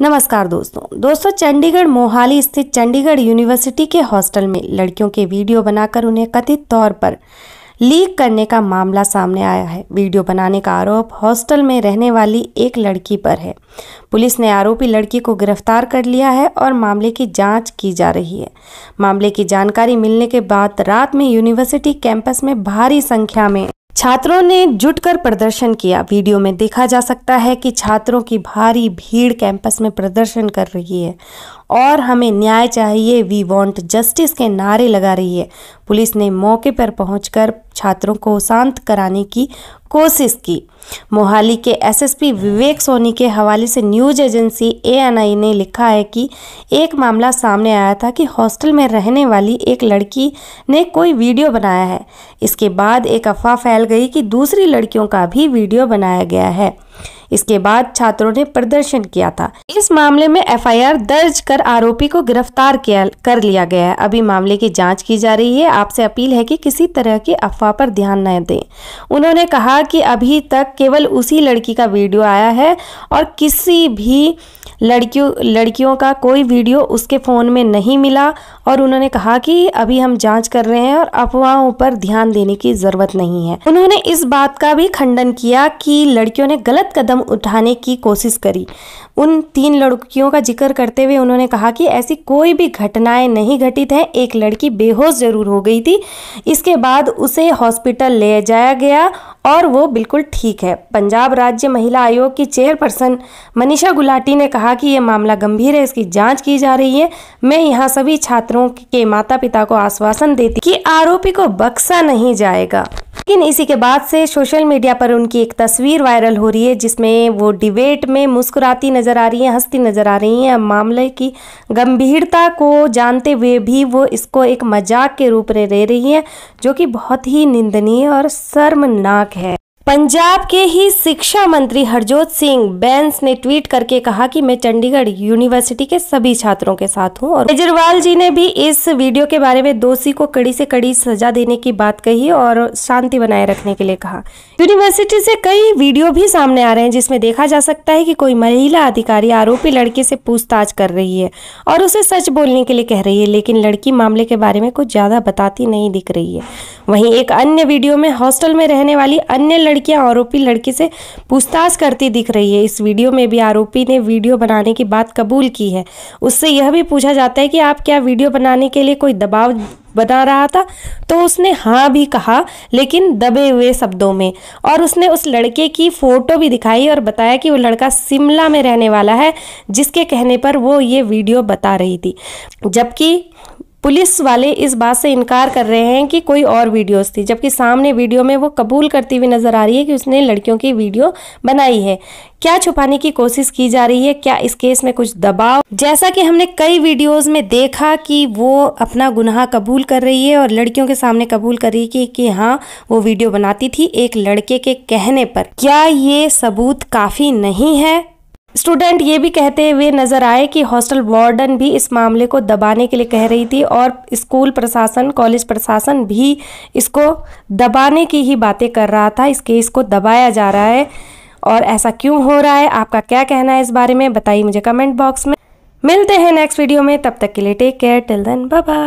नमस्कार दोस्तों दोस्तों चंडीगढ़ मोहाली स्थित चंडीगढ़ यूनिवर्सिटी के हॉस्टल में लड़कियों के वीडियो बनाकर उन्हें कथित तौर पर लीक करने का मामला सामने आया है वीडियो बनाने का आरोप हॉस्टल में रहने वाली एक लड़की पर है पुलिस ने आरोपी लड़की को गिरफ्तार कर लिया है और मामले की जांच की जा रही है मामले की जानकारी मिलने के बाद रात में यूनिवर्सिटी कैंपस में भारी संख्या में छात्रों ने जुटकर प्रदर्शन किया वीडियो में देखा जा सकता है कि छात्रों की भारी भीड़ कैंपस में प्रदर्शन कर रही है और हमें न्याय चाहिए वी वांट जस्टिस के नारे लगा रही है पुलिस ने मौके पर पहुंचकर छात्रों को शांत कराने की कोशिश की मोहाली के एसएसपी विवेक सोनी के हवाले से न्यूज एजेंसी एएनआई ने लिखा है कि एक मामला सामने आया था कि हॉस्टल में रहने वाली एक लड़की ने कोई वीडियो बनाया है इसके बाद एक अफवाह फैल गई कि दूसरी लड़कियों का भी वीडियो बनाया गया है इसके बाद छात्रों ने प्रदर्शन किया था इस मामले में एफआईआर दर्ज कर आरोपी को गिरफ्तार किया कर लिया गया है अभी मामले की जांच की जा रही है आपसे अपील है कि किसी तरह की अफवाह पर ध्यान न दें उन्होंने कहा कि अभी तक केवल उसी लड़की का वीडियो आया है और किसी भी लड़कियों लड़कियों का कोई वीडियो उसके फ़ोन में नहीं मिला और उन्होंने कहा कि अभी हम जांच कर रहे हैं और अफवाहों पर ध्यान देने की ज़रूरत नहीं है उन्होंने इस बात का भी खंडन किया कि लड़कियों ने गलत गलत कदम उठाने की कोशिश करी उन तीन लड़कियों का जिक्र करते हुए उन्होंने कहा कि ऐसी कोई भी घटनाएं नहीं घटित हैं एक लड़की बेहोश ज़रूर हो गई थी इसके बाद उसे हॉस्पिटल ले जाया गया और वो बिल्कुल ठीक है पंजाब राज्य महिला आयोग की चेयरपर्सन मनीषा गुलाटी ने कहा कि ये मामला गंभीर है इसकी जांच की जा रही है मैं यहाँ सभी छात्रों के माता पिता को आश्वासन देती कि आरोपी को बक्सा नहीं जाएगा लेकिन इसी के बाद से सोशल मीडिया पर उनकी एक तस्वीर वायरल हो रही है जिसमें वो डिबेट में मुस्कुराती नज़र आ रही हैं हंसती नज़र आ रही हैं मामले की गंभीरता को जानते हुए भी वो इसको एक मजाक के रूप में ले रही हैं जो कि बहुत ही निंदनीय और शर्मनाक है पंजाब के ही शिक्षा मंत्री हरजोत सिंह बैंस ने ट्वीट करके कहा कि मैं चंडीगढ़ यूनिवर्सिटी के सभी छात्रों के साथ हूं और केजरीवाल जी ने भी इस वीडियो के बारे में दोषी को कड़ी से कड़ी सजा देने की बात कही और शांति बनाए रखने के लिए कहा यूनिवर्सिटी से कई वीडियो भी सामने आ रहे हैं जिसमें देखा जा सकता है कि कोई महिला अधिकारी आरोपी लड़के से पूछताछ कर रही है और उसे सच बोलने के लिए कह रही है लेकिन लड़की मामले के बारे में कुछ ज्यादा बताती नहीं दिख रही है वहीं एक अन्य वीडियो में हॉस्टल में रहने वाली अन्य लड़की लड़कियां आरोपी लड़के से पूछताछ करती दिख रही है इस वीडियो में भी आरोपी ने वीडियो बनाने की बात कबूल की है उससे यह भी पूछा जाता है कि आप क्या वीडियो बनाने के लिए कोई दबाव बना रहा था तो उसने हाँ भी कहा लेकिन दबे हुए शब्दों में और उसने उस लड़के की फ़ोटो भी दिखाई और बताया कि वो लड़का शिमला में रहने वाला है जिसके कहने पर वो ये वीडियो बता रही थी जबकि पुलिस वाले इस बात से इनकार कर रहे हैं कि कोई और वीडियोस थी जबकि सामने वीडियो में वो कबूल करती हुई नजर आ रही है कि उसने लड़कियों की वीडियो बनाई है क्या छुपाने की कोशिश की जा रही है क्या इस केस में कुछ दबाव जैसा कि हमने कई वीडियोस में देखा कि वो अपना गुनाह कबूल कर रही है और लड़कियों के सामने कबूल कर रही है कि, कि हाँ वो वीडियो बनाती थी एक लड़के के कहने पर क्या ये सबूत काफ़ी नहीं है स्टूडेंट ये भी कहते हुए नजर आए कि हॉस्टल वार्डन भी इस मामले को दबाने के लिए कह रही थी और स्कूल प्रशासन कॉलेज प्रशासन भी इसको दबाने की ही बातें कर रहा था इस केस को दबाया जा रहा है और ऐसा क्यों हो रहा है आपका क्या कहना है इस बारे में बताइए मुझे कमेंट बॉक्स में मिलते हैं नेक्स्ट वीडियो में तब तक के लिए take care till then bye